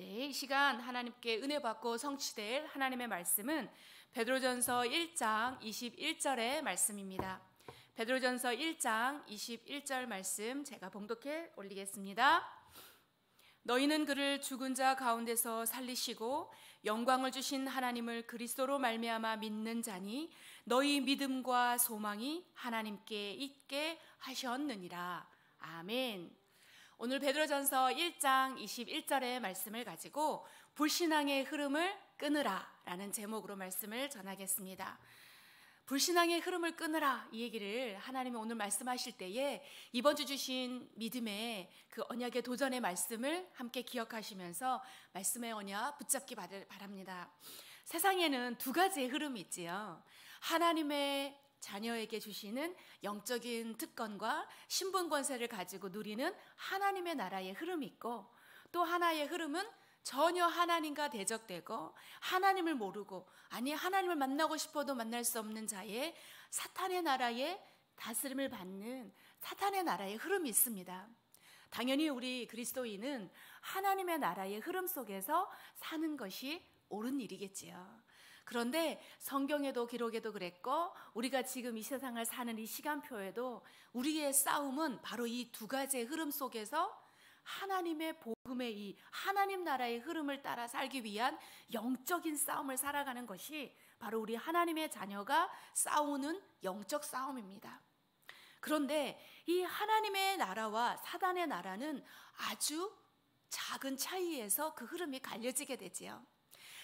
네, 이 시간 하나님께 은혜 받고 성취될 하나님의 말씀은 베드로전서 1장 21절의 말씀입니다. 베드로전서 1장 21절 말씀 제가 봉독해 올리겠습니다. 너희는 그를 죽은 자 가운데서 살리시고 영광을 주신 하나님을 그리스도로 말미암아 믿는 자니 너희 믿음과 소망이 하나님께 있게 하셨느니라. 아멘. 오늘 베드로전서 1장 21절의 말씀을 가지고 불신앙의 흐름을 끊으라라는 제목으로 말씀을 전하겠습니다. 불신앙의 흐름을 끊으라 이 얘기를 하나님이 오늘 말씀하실 때에 이번 주 주신 믿음의 그 언약의 도전의 말씀을 함께 기억하시면서 말씀의 언약 붙잡기 바랍니다. 세상에는 두 가지의 흐름이 있지요. 하나님의 자녀에게 주시는 영적인 특권과 신분 권세를 가지고 누리는 하나님의 나라의 흐름이 있고 또 하나의 흐름은 전혀 하나님과 대적되고 하나님을 모르고 아니 하나님을 만나고 싶어도 만날 수 없는 자의 사탄의 나라의 다스림을 받는 사탄의 나라의 흐름이 있습니다. 당연히 우리 그리스도인은 하나님의 나라의 흐름 속에서 사는 것이 옳은 일이겠지요. 그런데 성경에도 기록에도 그랬고 우리가 지금 이 세상을 사는 이 시간표에도 우리의 싸움은 바로 이 두 가지의 흐름 속에서 하나님의 복음의 이 하나님 나라의 흐름을 따라 살기 위한 영적인 싸움을 살아가는 것이 바로 우리 하나님의 자녀가 싸우는 영적 싸움입니다. 그런데 이 하나님의 나라와 사단의 나라는 아주 작은 차이에서 그 흐름이 갈려지게 되지요.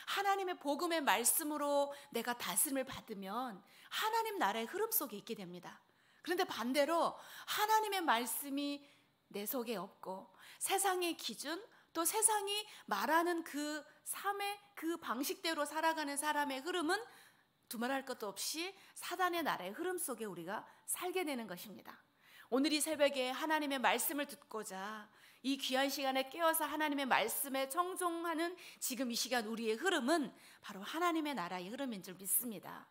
하나님의 복음의 말씀으로 내가 다스림을 받으면 하나님 나라의 흐름 속에 있게 됩니다. 그런데 반대로 하나님의 말씀이 내 속에 없고 세상의 기준 또 세상이 말하는 그 삶의 그 방식대로 살아가는 사람의 흐름은 두말할 것도 없이 사단의 나라의 흐름 속에 우리가 살게 되는 것입니다. 오늘 이 새벽에 하나님의 말씀을 듣고자 이 귀한 시간에 깨어서 하나님의 말씀에 청종하는 지금 이 시간 우리의 흐름은 바로 하나님의 나라의 흐름인 줄 믿습니다.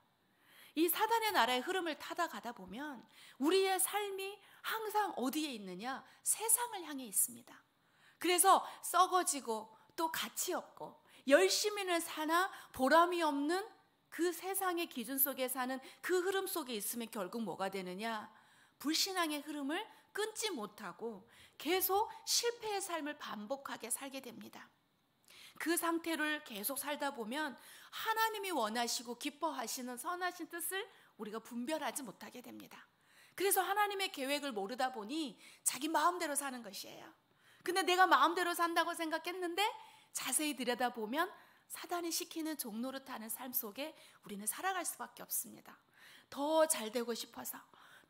이 사단의 나라의 흐름을 타다 가다 보면 우리의 삶이 항상 어디에 있느냐? 세상을 향해 있습니다. 그래서 썩어지고 또 가치 없고 열심히는 사나 보람이 없는 그 세상의 기준 속에 사는 그 흐름 속에 있으면 결국 뭐가 되느냐? 불신앙의 흐름을 끊지 못하고 계속 실패의 삶을 반복하게 살게 됩니다. 그 상태를 계속 살다 보면 하나님이 원하시고 기뻐하시는 선하신 뜻을 우리가 분별하지 못하게 됩니다. 그래서 하나님의 계획을 모르다 보니 자기 마음대로 사는 것이에요. 근데 내가 마음대로 산다고 생각했는데 자세히 들여다보면 사단이 시키는 종로를 타는 삶 속에 우리는 살아갈 수밖에 없습니다. 더 잘 되고 싶어서,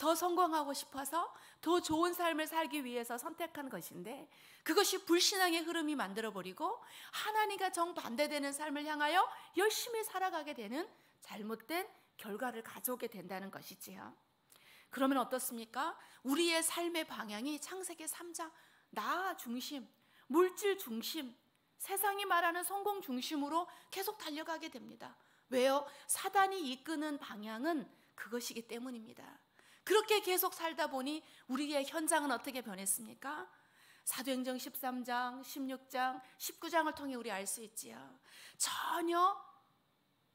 더 성공하고 싶어서 더 좋은 삶을 살기 위해서 선택한 것인데 그것이 불신앙의 흐름이 만들어버리고 하나님과 정반대되는 삶을 향하여 열심히 살아가게 되는 잘못된 결과를 가져오게 된다는 것이지요. 그러면 어떻습니까? 우리의 삶의 방향이 창세기 3장 나 중심, 물질 중심, 세상이 말하는 성공 중심으로 계속 달려가게 됩니다. 왜요? 사단이 이끄는 방향은 그것이기 때문입니다. 그렇게 계속 살다 보니 우리의 현장은 어떻게 변했습니까? 사도행정 13장, 16장, 19장을 통해 우리 알 수 있지요. 전혀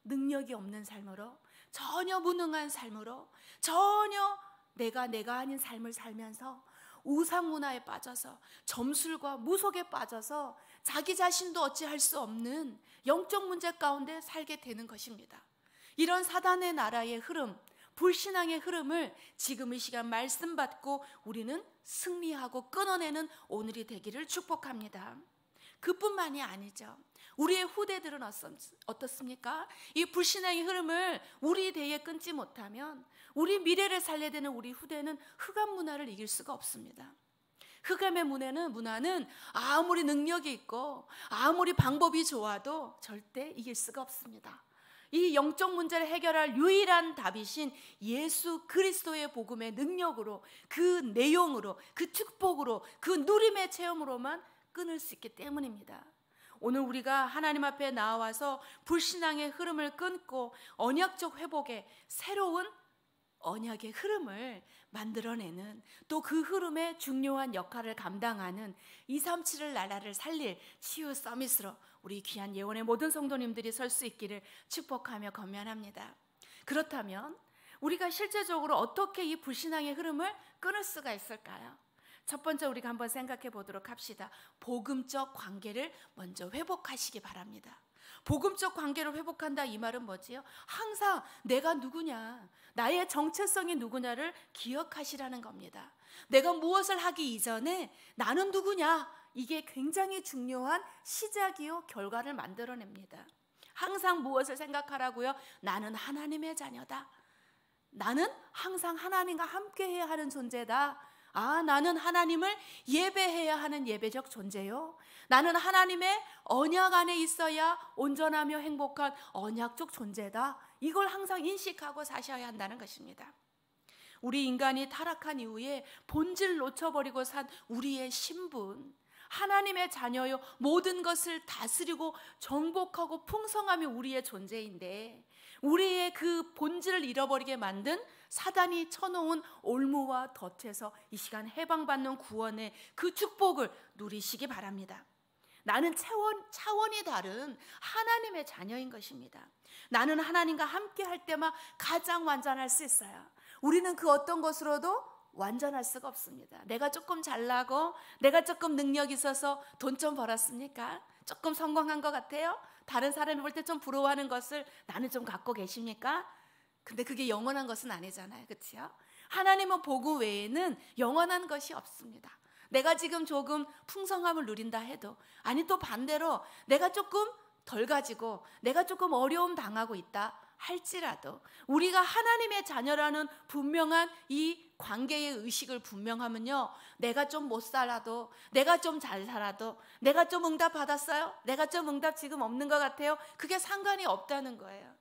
능력이 없는 삶으로, 전혀 무능한 삶으로, 전혀 내가 내가 아닌 삶을 살면서 우상 문화에 빠져서 점술과 무속에 빠져서 자기 자신도 어찌할 수 없는 영적 문제 가운데 살게 되는 것입니다. 이런 사단의 나라의 흐름, 불신앙의 흐름을 지금 이 시간 말씀 받고 우리는 승리하고 끊어내는 오늘이 되기를 축복합니다. 그뿐만이 아니죠. 우리의 후대들은 어떻습니까? 이 불신앙의 흐름을 우리 대에 끊지 못하면 우리 미래를 살려되는 우리 후대는 흑암 문화를 이길 수가 없습니다. 흑암의 문화는 문화는 아무리 능력이 있고 아무리 방법이 좋아도 절대 이길 수가 없습니다. 이 영적 문제를 해결할 유일한 답이신 예수 그리스도의 복음의 능력으로 그 내용으로 그 축복으로 그 누림의 체험으로만 끊을 수 있기 때문입니다. 오늘 우리가 하나님 앞에 나와서 불신앙의 흐름을 끊고 언약적 회복의 새로운 언약의 흐름을 만들어내는 또 그 흐름에 중요한 역할을 감당하는 237을 나라를 살릴 치유 서밋으로 우리 귀한 예원의 모든 성도님들이 설 수 있기를 축복하며 건면합니다. 그렇다면 우리가 실제적으로 어떻게 이 불신앙의 흐름을 끊을 수가 있을까요? 첫 번째 우리가 한번 생각해 보도록 합시다. 복음적 관계를 먼저 회복하시기 바랍니다. 복음적 관계를 회복한다 이 말은 뭐지요? 항상 내가 누구냐, 나의 정체성이 누구냐를 기억하시라는 겁니다. 내가 무엇을 하기 이전에 나는 누구냐, 이게 굉장히 중요한 시작이요, 결과를 만들어냅니다. 항상 무엇을 생각하라고요? 나는 하나님의 자녀다. 나는 항상 하나님과 함께 해야 하는 존재다. 아, 나는 하나님을 예배해야 하는 예배적 존재요. 나는 하나님의 언약 안에 있어야 온전하며 행복한 언약적 존재다. 이걸 항상 인식하고 사셔야 한다는 것입니다. 우리 인간이 타락한 이후에 본질 놓쳐버리고 산 우리의 신분, 하나님의 자녀요 모든 것을 다스리고 정복하고 풍성함이 우리의 존재인데 우리의 그 본질을 잃어버리게 만든 사단이 쳐놓은 올무와 덫에서 이 시간 해방받는 구원의 그 축복을 누리시기 바랍니다. 나는 차원, 차원이 다른 하나님의 자녀인 것입니다. 나는 하나님과 함께 할 때만 가장 완전할 수 있어요. 우리는 그 어떤 것으로도 완전할 수가 없습니다. 내가 조금 잘나고 내가 조금 능력 있어서 돈 좀 벌었습니까? 조금 성공한 것 같아요? 다른 사람이 볼 때 좀 부러워하는 것을 나는 좀 갖고 계십니까? 근데 그게 영원한 것은 아니잖아요. 그렇죠? 하나님은 보고 외에는 영원한 것이 없습니다. 내가 지금 조금 풍성함을 누린다 해도 아니 또 반대로 내가 조금 덜 가지고 내가 조금 어려움 당하고 있다 할지라도 우리가 하나님의 자녀라는 분명한 이 관계의 의식을 분명하면요. 내가 좀 못 살아도, 내가 좀 잘 살아도, 내가 좀 응답 받았어요? 내가 좀 응답 지금 없는 것 같아요? 그게 상관이 없다는 거예요.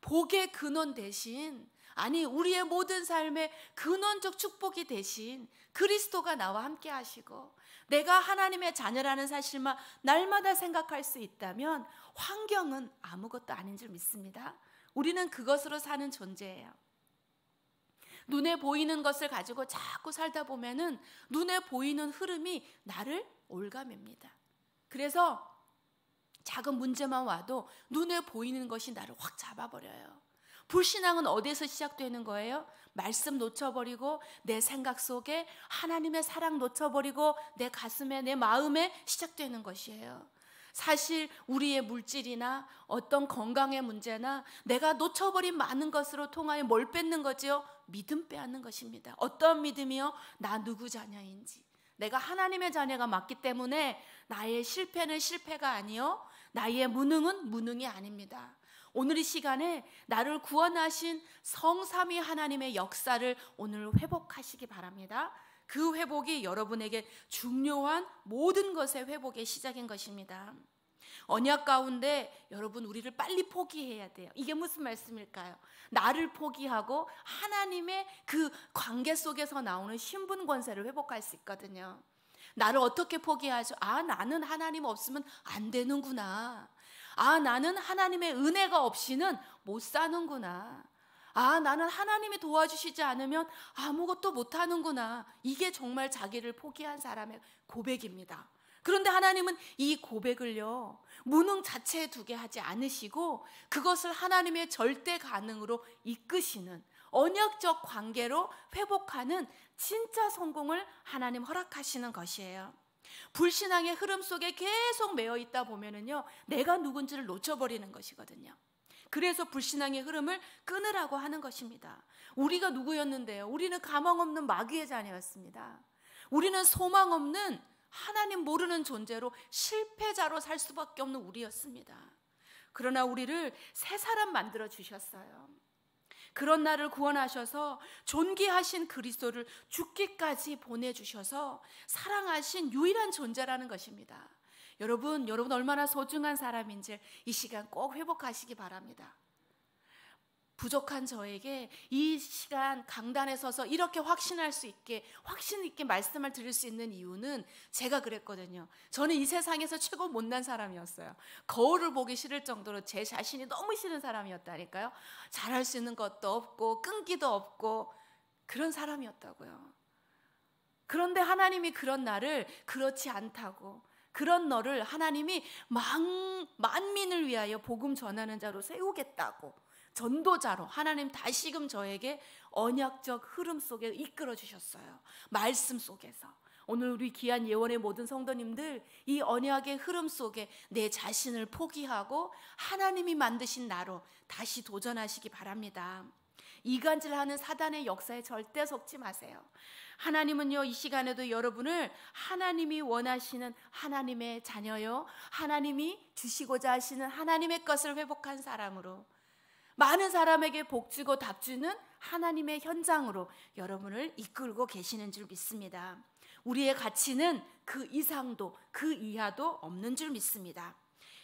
복의 근원 대신, 아니, 우리의 모든 삶의 근원적 축복이 대신 그리스도가 나와 함께 하시고, 내가 하나님의 자녀라는 사실만 날마다 생각할 수 있다면 환경은 아무것도 아닌 줄 믿습니다. 우리는 그것으로 사는 존재예요. 눈에 보이는 것을 가지고 자꾸 살다 보면은 눈에 보이는 흐름이 나를 올가맵니다. 그래서 작은 문제만 와도 눈에 보이는 것이 나를 확 잡아버려요. 불신앙은 어디에서 시작되는 거예요? 말씀 놓쳐버리고 내 생각 속에 하나님의 사랑 놓쳐버리고 내 가슴에 내 마음에 시작되는 것이에요. 사실 우리의 물질이나 어떤 건강의 문제나 내가 놓쳐버린 많은 것으로 통하여 뭘 뺏는 거지요? 믿음 빼앗는 것입니다. 어떤 믿음이요? 나 누구 자녀인지. 내가 하나님의 자녀가 맞기 때문에 나의 실패는 실패가 아니요. 나의 무능은 무능이 아닙니다. 오늘 이 시간에 나를 구원하신 성삼위 하나님의 역사를 오늘 회복하시기 바랍니다. 그 회복이 여러분에게 중요한 모든 것의 회복의 시작인 것입니다. 언약 가운데 여러분 우리를 빨리 포기해야 돼요. 이게 무슨 말씀일까요? 나를 포기하고 하나님의 그 관계 속에서 나오는 신분 권세를 회복할 수 있거든요. 나를 어떻게 포기하죠? 아, 나는 하나님 없으면 안 되는구나. 아, 나는 하나님의 은혜가 없이는 못 사는구나. 아, 나는 하나님이 도와주시지 않으면 아무것도 못 하는구나. 이게 정말 자기를 포기한 사람의 고백입니다. 그런데 하나님은 이 고백을요, 무능 자체에 두게 하지 않으시고 그것을 하나님의 절대 가능으로 이끄시는 언약적 관계로 회복하는 진짜 성공을 하나님 허락하시는 것이에요. 불신앙의 흐름 속에 계속 매여 있다 보면은요, 내가 누군지를 놓쳐버리는 것이거든요. 그래서 불신앙의 흐름을 끊으라고 하는 것입니다. 우리가 누구였는데요? 우리는 가망 없는 마귀의 자녀였습니다. 우리는 소망 없는 하나님 모르는 존재로 실패자로 살 수밖에 없는 우리였습니다. 그러나 우리를 새 사람 만들어 주셨어요. 그런 나를 구원하셔서 존귀하신 그리스도를 죽기까지 보내 주셔서 사랑하신 유일한 존재라는 것입니다. 여러분, 여러분 얼마나 소중한 사람인지 이 시간 꼭 회복하시기 바랍니다. 부족한 저에게 이 시간 강단에 서서 이렇게 확신할 수 있게 확신 있게 말씀을 드릴 수 있는 이유는 제가 그랬거든요. 저는 이 세상에서 최고 못난 사람이었어요. 거울을 보기 싫을 정도로 제 자신이 너무 싫은 사람이었다니까요. 잘할 수 있는 것도 없고 끈기도 없고 그런 사람이었다고요. 그런데 하나님이 그런 나를 그렇지 않다고 그런 너를 하나님이 만, 만민을 위하여 복음 전하는 자로 세우겠다고 전도자로 하나님 다시금 저에게 언약적 흐름 속에 이끌어 주셨어요. 말씀 속에서. 오늘 우리 귀한 예원의 모든 성도님들 이 언약의 흐름 속에 내 자신을 포기하고 하나님이 만드신 나로 다시 도전하시기 바랍니다. 이간질하는 사단의 역사에 절대 속지 마세요. 하나님은요, 이 시간에도 여러분을 하나님이 원하시는 하나님의 자녀요, 하나님이 주시고자 하시는 하나님의 것을 회복한 사람으로 많은 사람에게 복지고 닥치는 하나님의 현장으로 여러분을 이끌고 계시는 줄 믿습니다. 우리의 가치는 그 이상도 그 이하도 없는 줄 믿습니다.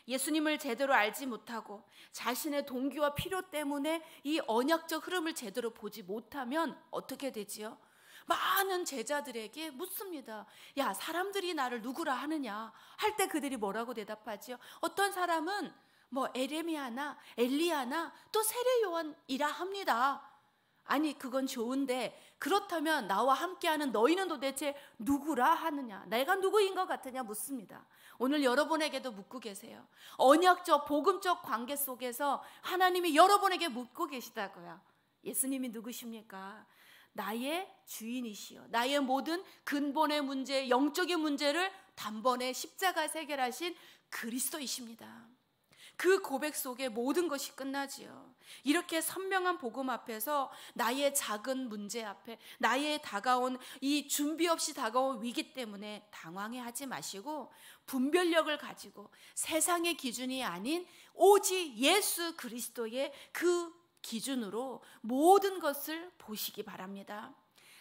예수님을 제대로 알지 못하고 자신의 동기와 필요 때문에 이 언약적 흐름을 제대로 보지 못하면 어떻게 되지요? 많은 제자들에게 묻습니다. 야, 사람들이 나를 누구라 하느냐? 할 때 그들이 뭐라고 대답하지요? 어떤 사람은 뭐 에레미아나 엘리야나 또 세례 요한이라 합니다. 아니 그건 좋은데 그렇다면 나와 함께하는 너희는 도대체 누구라 하느냐 내가 누구인 것 같으냐 묻습니다 오늘 여러분에게도 묻고 계세요 언약적 복음적 관계 속에서 하나님이 여러분에게 묻고 계시다고요 예수님이 누구십니까? 나의 주인이시여 나의 모든 근본의 문제 영적인 문제를 단번에 십자가 세결하신 그리스도이십니다 그 고백 속에 모든 것이 끝나지요. 이렇게 선명한 복음 앞에서 나의 작은 문제 앞에 나의 다가온 이 준비 없이 다가온 위기 때문에 당황해 하지 마시고 분별력을 가지고 세상의 기준이 아닌 오직 예수 그리스도의 그 기준으로 모든 것을 보시기 바랍니다.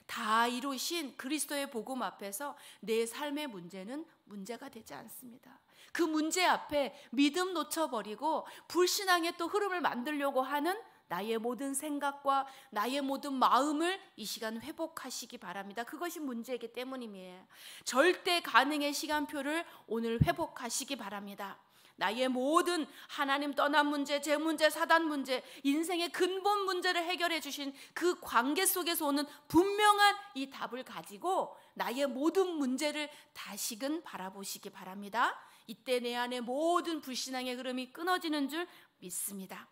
다 이루신 그리스도의 복음 앞에서 내 삶의 문제는 문제가 되지 않습니다. 그 문제 앞에 믿음 놓쳐버리고 불신앙의 또 흐름을 만들려고 하는 나의 모든 생각과 나의 모든 마음을 이 시간 회복하시기 바랍니다. 그것이 문제이기 때문이에요. 절대 가능의 시간표를 오늘 회복하시기 바랍니다. 나의 모든 하나님 떠난 문제, 제 문제, 사단 문제, 인생의 근본 문제를 해결해 주신 그 관계 속에서 오는 분명한 이 답을 가지고 나의 모든 문제를 다시금 바라보시기 바랍니다. 이때 내안에 모든 불신앙의 흐름이 끊어지는 줄 믿습니다.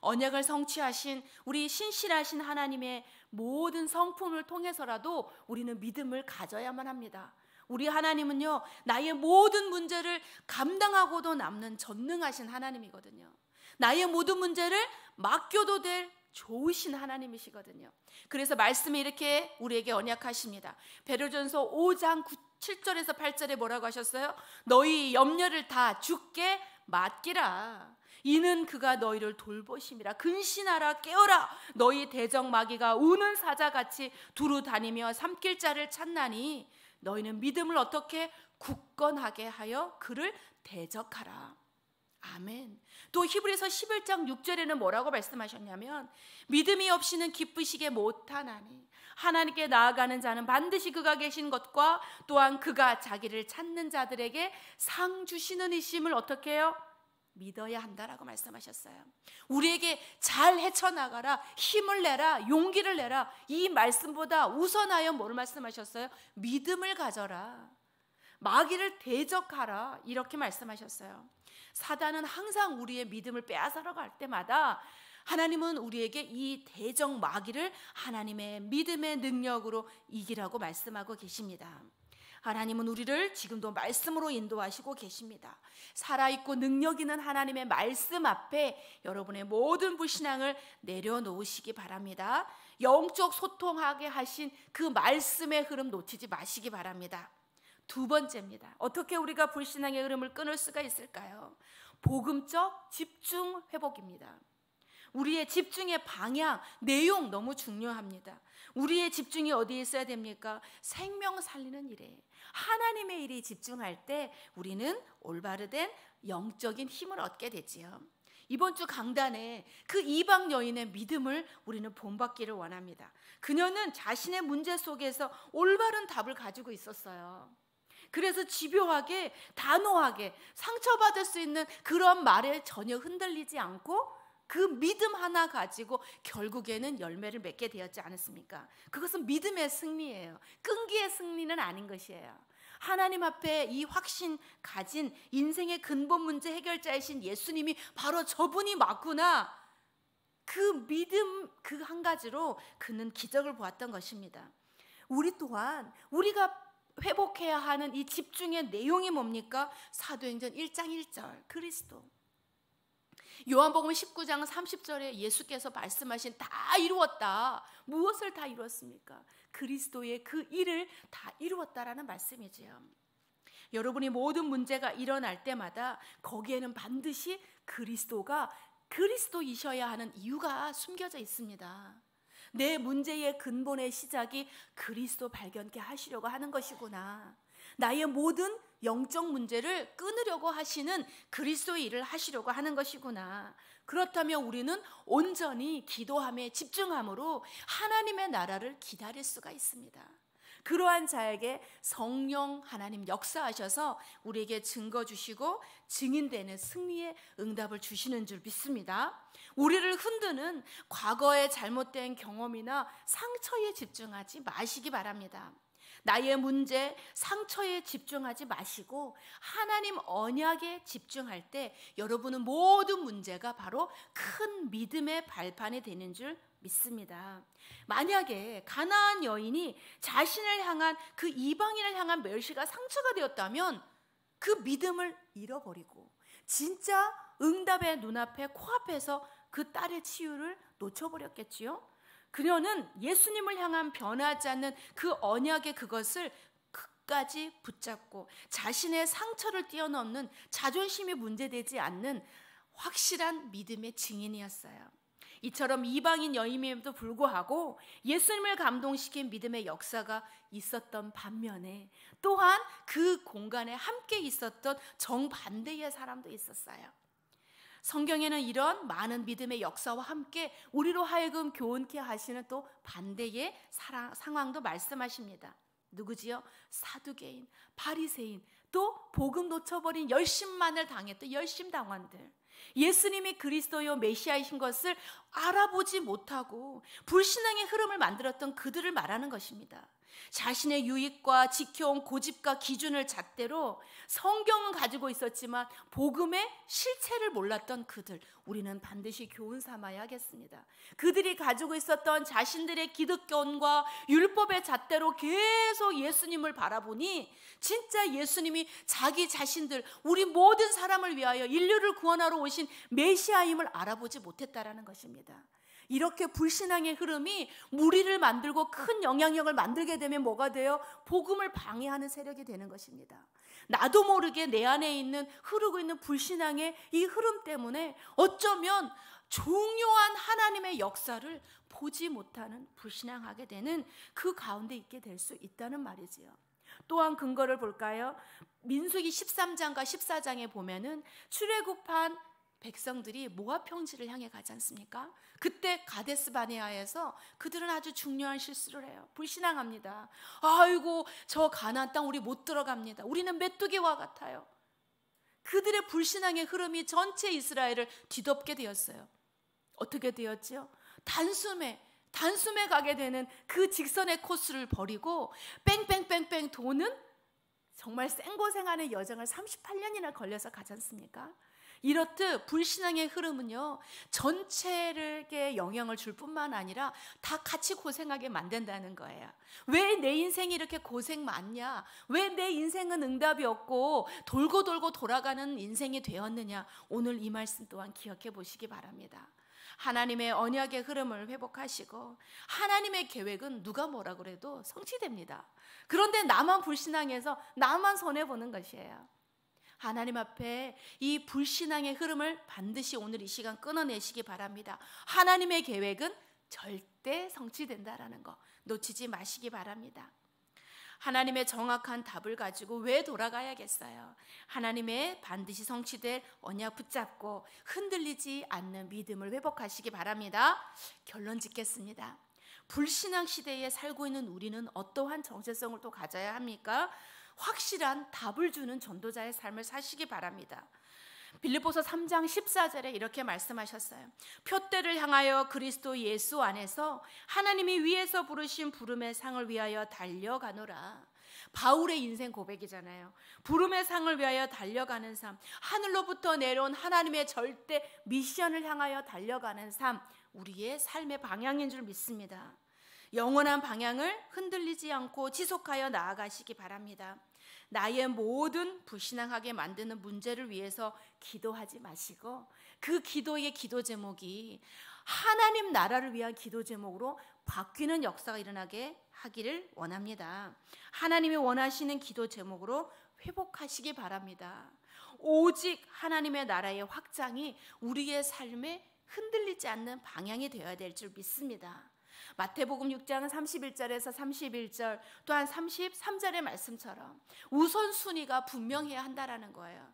언약을 성취하신 우리 신실하신 하나님의 모든 성품을 통해서라도 우리는 믿음을 가져야만 합니다. 우리 하나님은요, 나의 모든 문제를 감당하고도 남는 전능하신 하나님이거든요. 나의 모든 문제를 맡겨도 될 좋으신 하나님이시거든요. 그래서 말씀이 이렇게 우리에게 언약하십니다. 베르전서 5장 7절에서 8절에 뭐라고 하셨어요? 너희 염려를 다 죽게 맡기라. 이는 그가 너희를 돌보심이라 근신하라 깨어라 너희 대적 마귀가 우는 사자같이 두루 다니며 삼킬 자를 찾나니 너희는 믿음을 어떻게 굳건하게 하여 그를 대적하라 아멘. 또 히브리서 11장 6절에는 뭐라고 말씀하셨냐면 믿음이 없이는 기쁘시게 못하나니 하나님께 나아가는 자는 반드시 그가 계신 것과 또한 그가 자기를 찾는 자들에게 상 주시는 이심을 어떻게 해요? 믿어야 한다라고 말씀하셨어요. 우리에게 잘 헤쳐나가라, 힘을 내라, 용기를 내라. 이 말씀보다 우선하여 뭘 말씀하셨어요? 믿음을 가져라. 마귀를 대적하라. 이렇게 말씀하셨어요. 사단은 항상 우리의 믿음을 빼앗아러 갈 때마다 하나님은 우리에게 이 대적 마귀를 하나님의 믿음의 능력으로 이기라고 말씀하고 계십니다. 하나님은 우리를 지금도 말씀으로 인도하시고 계십니다. 살아있고 능력 있는 하나님의 말씀 앞에 여러분의 모든 불신앙을 내려놓으시기 바랍니다. 영적 소통하게 하신 그 말씀의 흐름 놓치지 마시기 바랍니다. 두 번째입니다. 어떻게 우리가 불신앙의 흐름을 끊을 수가 있을까요? 복음적 집중 회복입니다. 우리의 집중의 방향, 내용 너무 중요합니다. 우리의 집중이 어디에 있어야 됩니까? 생명 살리는 일에. 하나님의 일에 집중할 때 우리는 올바르된 영적인 힘을 얻게 되지요. 이번 주 강단에 그 이방 여인의 믿음을 우리는 본받기를 원합니다. 그녀는 자신의 문제 속에서 올바른 답을 가지고 있었어요. 그래서 집요하게 단호하게 상처받을 수 있는 그런 말에 전혀 흔들리지 않고 그 믿음 하나 가지고 결국에는 열매를 맺게 되었지 않았습니까? 그것은 믿음의 승리예요. 끈기의 승리는 아닌 것이에요. 하나님 앞에 이 확신 가진 인생의 근본 문제 해결자이신 예수님이 바로 저분이 맞구나. 그 믿음 그 한 가지로 그는 기적을 보았던 것입니다. 우리 또한 우리가 회복해야 하는 이 집중의 내용이 뭡니까? 사도행전 1장 1절 그리스도 요한복음 19장 30절에 예수께서 말씀하신 다 이루었다. 무엇을 다 이루었습니까? 그리스도의 그 일을 다 이루었다라는 말씀이지요. 여러분이 모든 문제가 일어날 때마다 거기에는 반드시 그리스도가 그리스도이셔야 하는 이유가 숨겨져 있습니다. 내 문제의 근본의 시작이 그리스도 발견케 하시려고 하는 것이구나. 나의 모든 영적 문제를 끊으려고 하시는 그리스도의 일을 하시려고 하는 것이구나. 그렇다면 우리는 온전히 기도함에 집중함으로 하나님의 나라를 기다릴 수가 있습니다. 그러한 자에게 성령 하나님 역사하셔서 우리에게 증거 주시고 증인되는 승리의 응답을 주시는 줄 믿습니다. 우리를 흔드는 과거의 잘못된 경험이나 상처에 집중하지 마시기 바랍니다. 나의 문제, 상처에 집중하지 마시고 하나님 언약에 집중할 때 여러분은 모든 문제가 바로 큰 믿음의 발판이 되는 줄 믿습니다. 만약에 가나안 여인이 자신을 향한 그 이방인을 향한 멸시가 상처가 되었다면 그 믿음을 잃어버리고 진짜 응답의 눈앞에 코앞에서 그 딸의 치유를 놓쳐버렸겠지요. 그녀는 예수님을 향한 변하지 않는 그 언약의 그것을 끝까지 붙잡고 자신의 상처를 뛰어넘는 자존심이 문제되지 않는 확실한 믿음의 증인이었어요. 이처럼 이방인 여인임에도 불구하고 예수님을 감동시킨 믿음의 역사가 있었던 반면에 또한 그 공간에 함께 있었던 정반대의 사람도 있었어요. 성경에는 이런 많은 믿음의 역사와 함께 우리로 하여금 교훈케 하시는 또 반대의 사랑, 상황도 말씀하십니다. 누구지요? 사두개인, 바리새인, 또 복음 놓쳐버린 열심만을 당했던 열심 당원들. 예수님이 그리스도요 메시아이신 것을 알아보지 못하고 불신앙의 흐름을 만들었던 그들을 말하는 것입니다. 자신의 유익과 지켜온 고집과 기준을 잣대로 성경은 가지고 있었지만 복음의 실체를 몰랐던 그들 우리는 반드시 교훈 삼아야 하겠습니다. 그들이 가지고 있었던 자신들의 기득견과 율법의 잣대로 계속 예수님을 바라보니 진짜 예수님이 자기 자신들 우리 모든 사람을 위하여 인류를 구원하러 오신 메시아임을 알아보지 못했다라는 것입니다. 이렇게 불신앙의 흐름이 무리를 만들고 큰 영향력을 만들게 되면 뭐가 돼요? 복음을 방해하는 세력이 되는 것입니다. 나도 모르게 내 안에 있는 흐르고 있는 불신앙의 이 흐름 때문에 어쩌면 중요한 하나님의 역사를 보지 못하는 불신앙하게 되는 그 가운데 있게 될 수 있다는 말이지요. 또한 근거를 볼까요? 민수기 13장과 14장에 보면은 출애굽한 백성들이 모압 평지를 향해 가지 않습니까? 그때 가데스 바네아에서 그들은 아주 중요한 실수를 해요. 불신앙합니다. 아이고 저 가나안 땅 우리 못 들어갑니다. 우리는 메뚜기와 같아요. 그들의 불신앙의 흐름이 전체 이스라엘을 뒤덮게 되었어요. 어떻게 되었지요? 단숨에 단숨에 가게 되는 그 직선의 코스를 버리고 뺑뺑뺑뺑 도는 정말 생고생하는 여정을 38년이나 걸려서 가지 않습니까? 이렇듯 불신앙의 흐름은요, 전체에게 영향을 줄 뿐만 아니라 다 같이 고생하게 만든다는 거예요. 왜 내 인생이 이렇게 고생 많냐? 왜 내 인생은 응답이 없고 돌고 돌고 돌아가는 인생이 되었느냐? 오늘 이 말씀 또한 기억해 보시기 바랍니다. 하나님의 언약의 흐름을 회복하시고 하나님의 계획은 누가 뭐라 그래도 성취됩니다. 그런데 나만 불신앙해서 나만 손해 보는 것이에요. 하나님 앞에 이 불신앙의 흐름을 반드시 오늘 이 시간 끊어내시기 바랍니다. 하나님의 계획은 절대 성취된다라는 거 놓치지 마시기 바랍니다. 하나님의 정확한 답을 가지고 왜 돌아가야겠어요? 하나님의 반드시 성취될 언약 붙잡고 흔들리지 않는 믿음을 회복하시기 바랍니다. 결론 짓겠습니다. 불신앙 시대에 살고 있는 우리는 어떠한 정체성을 또 가져야 합니까? 확실한 답을 주는 전도자의 삶을 사시기 바랍니다. 빌립보서 3장 14절에 이렇게 말씀하셨어요. 표대를 향하여 그리스도 예수 안에서 하나님이 위에서 부르신 부름의 상을 위하여 달려가노라. 바울의 인생 고백이잖아요. 부름의 상을 위하여 달려가는 삶, 하늘로부터 내려온 하나님의 절대 미션을 향하여 달려가는 삶, 우리의 삶의 방향인 줄 믿습니다. 영원한 방향을 흔들리지 않고 지속하여 나아가시기 바랍니다. 나의 모든 불신앙하게 만드는 문제를 위해서 기도하지 마시고 그 기도의 기도 제목이 하나님 나라를 위한 기도 제목으로 바뀌는 역사가 일어나게 하기를 원합니다. 하나님이 원하시는 기도 제목으로 회복하시기 바랍니다. 오직 하나님의 나라의 확장이 우리의 삶에 흔들리지 않는 방향이 되어야 될 줄 믿습니다. 마태복음 6장 31절에서 31절 또한 33절의 말씀처럼 우선순위가 분명해야 한다라는 거예요.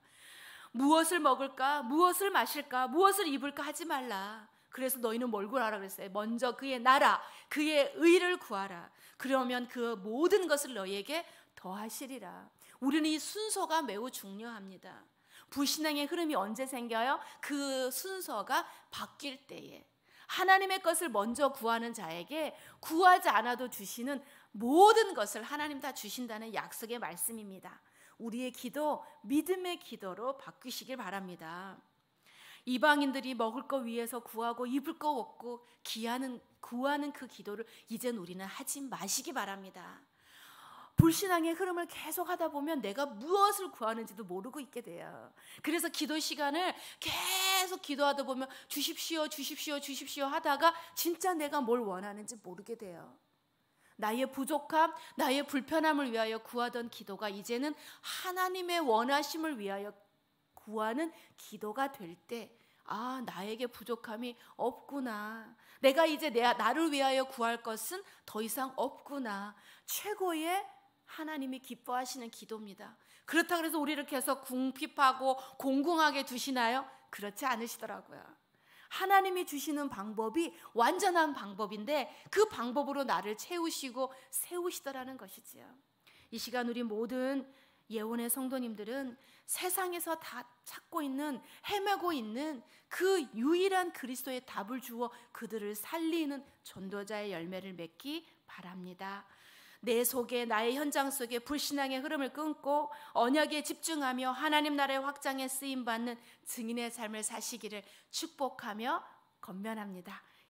무엇을 먹을까? 무엇을 마실까? 무엇을 입을까? 하지 말라. 그래서 너희는 뭘 구하라 그랬어요. 먼저 그의 나라, 그의 의를 구하라. 그러면 그 모든 것을 너희에게 더하시리라. 우리는 이 순서가 매우 중요합니다. 불신앙의 흐름이 언제 생겨요? 그 순서가 바뀔 때에. 하나님의 것을 먼저 구하는 자에게 구하지 않아도 주시는 모든 것을 하나님 다 주신다는 약속의 말씀입니다. 우리의 기도 믿음의 기도로 바뀌시길 바랍니다. 이방인들이 먹을 거 위해서 구하고 입을 거 얻고 기하는 구하는 그 기도를 이젠 우리는 하지 마시기 바랍니다. 불신앙의 흐름을 계속 하다 보면 내가 무엇을 구하는지도 모르고 있게 돼요. 그래서 기도 시간을 계속 기도하다 보면 주십시오, 주십시오, 주십시오 하다가 진짜 내가 뭘 원하는지 모르게 돼요. 나의 부족함, 나의 불편함을 위하여 구하던 기도가 이제는 하나님의 원하심을 위하여 구하는 기도가 될 때, 아, 나에게 부족함이 없구나. 내가 이제 내, 나를 위하여 구할 것은 더 이상 없구나. 최고의 하나님이 기뻐하시는 기도입니다. 그렇다고 해서 우리를 계속 궁핍하고 공공하게 두시나요? 그렇지 않으시더라고요. 하나님이 주시는 방법이 완전한 방법인데 그 방법으로 나를 채우시고 세우시더라는 것이지요. 이 시간 우리 모든 예원의 성도님들은 세상에서 다 찾고 있는 헤매고 있는 그 유일한 그리스도의 답을 주어 그들을 살리는 전도자의 열매를 맺기 바랍니다. 내 속에 나의 현장 속에 불신앙의 흐름을 끊고 언약에 집중하며 하나님 나라의 확장에 쓰임 받는 증인의 삶을 사시기를 축복하며 건면합니다.